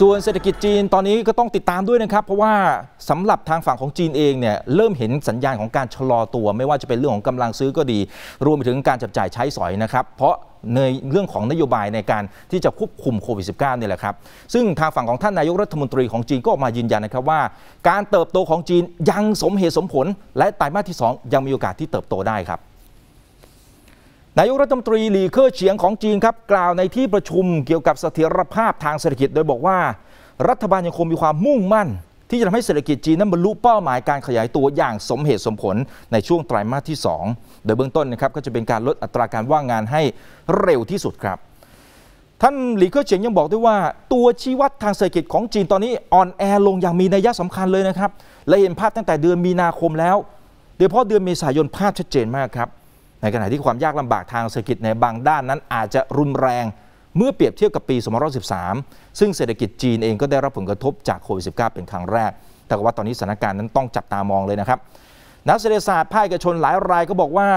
ส่วนเศรษฐกิจจีนตอนนี้ก็ต้องติดตามด้วยนะครับ เพราะว่าสำหรับทางฝั่งของจีนเองเนี่ยเริ่มเห็นสัญญาณของการชะลอตัว ไม่ว่าจะเป็นเรื่องของกำลังซื้อก็ดี รวมไปถึงการจับจ่ายใช้สอยนะครับเพราะในเรื่องของนโยบายในการที่จะควบคุมโควิด -19 เนี่ยแหละครับซึ่งทางฝั่งของท่านนายกรัฐมนตรีของจีนก็ออกมายืนยันนะครับว่า การเติบโตของจีนยังสมเหตุสมผลและไตรมาสที่ 2 ยังมีโอกาสที่เติบโตได้ครับนายกรัฐมนตรีหลี่เค่อเฉียงของจีนครับ กล่าวในที่ประชุมเกี่ยวกับเสถียรภาพทางเศรษฐกิจ โดยบอกว่ารัฐบาลยังคงมีความมุ่งมั่น ที่จะทำให้เศรษฐกิจจีนนั้นบรรลุเป้าหมายการขยายตัวอย่างสมเหตุสมผลในช่วงไตรมาสที่ 2 โดยเบื้องต้นนะครับก็จะเป็นการลดอัตราการว่างงานให้เร็วที่สุดครับ ท่านหลี่เค่อเฉียงยังบอกด้วยว่า ตัวชี้วัดทางเศรษฐกิจของจีนตอนนี้อ่อนแอลงอย่างมีนัยสำคัญเลยนะครับ และเห็นภาพตั้งแต่เดือนมีนาคมแล้วโดยเฉพาะเดือนเมษายนภาพชัดเจนมากครับในขณะที่ความยากลำบากทางเศรษฐกิจในบางด้านนั้นอาจจะรุนแรงเมื่อเปรียบเทียบกับปี 2013 ซึ่งเศรษฐกิจจีนเองก็ได้รับผลกระทบจากโควิด -19 เป็นครั้งแรก แต่ว่าตอนนี้สถานการณ์นั้นต้องจับตามองเลยนะครับ นักเศรษฐศาสตร์ภาคเอกชนหลายรายก็บอกว่า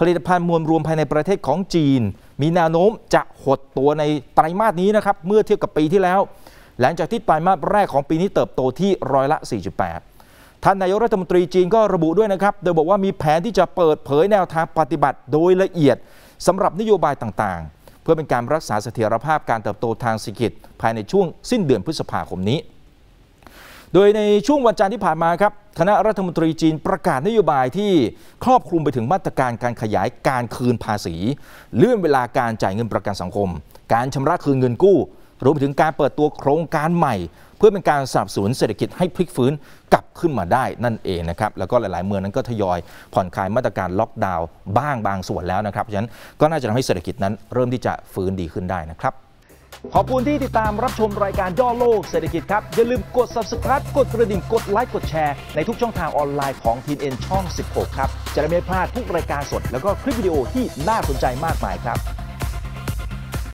ผลิตภัณฑ์มวลรวมภายในประเทศของจีน มีแนวโน้มจะหดตัวในไตรมาสนี้นะครับเมื่อเทียบกับปีที่แล้ว หลังจากที่ไตรมาสแรกของปีนี้เติบโตที่ร้อยละ 4.8ท่านนายกรัฐมนตรีจีนก็ระบุด้วยนะครับ โดยบอกว่ามีแผนที่จะเปิดเผยแนวทางปฏิบัติโดยละเอียด สำหรับนโยบายต่างๆ เพื่อเป็นการรักษาเสถียรภาพการเติบโตทางเศรษฐกิจภายในช่วงสิ้นเดือนพฤษภาคมนี้ โดยในช่วงวันจันทร์ที่ผ่านมาครับ คณะรัฐมนตรีจีนประกาศนโยบายที่ครอบคลุมไปถึงมาตรการการขยายการคืนภาษี เลื่อนเวลาการจ่ายเงินประกันสังคม การชำระคืนเงินกู้รวมถึงการเปิดตัวโครงการใหม่ เพื่อเป็นการสนับสนุนเศรษฐกิจให้พลิกฟื้นกลับขึ้นมาได้ นั่นเองนะครับแล้วก็หลายๆเมืองนั้นก็ทยอยผ่อนคลายมาตรการล็อกดาวน์บ้างบางส่วนแล้วนะครับเพราะฉะนั้นก็น่าจะทำให้เศรษฐกิจนั้นเริ่มที่จะฟื้นดีขึ้นได้นะครับ ขอบคุณที่ติดตามรับชมรายการย่อโลกเศรษฐกิจครับอย่าลืมกด subscribe กดกระดิ่งกดไลค์กดแชร์ในทุกช่องทางออนไลน์ของทีเอ็นช่อง 16ครับจะได้ไม่พลาดทุกรายการสดแล้วก็คลิปวิดีโอที่น่าสนใจมากมายครับ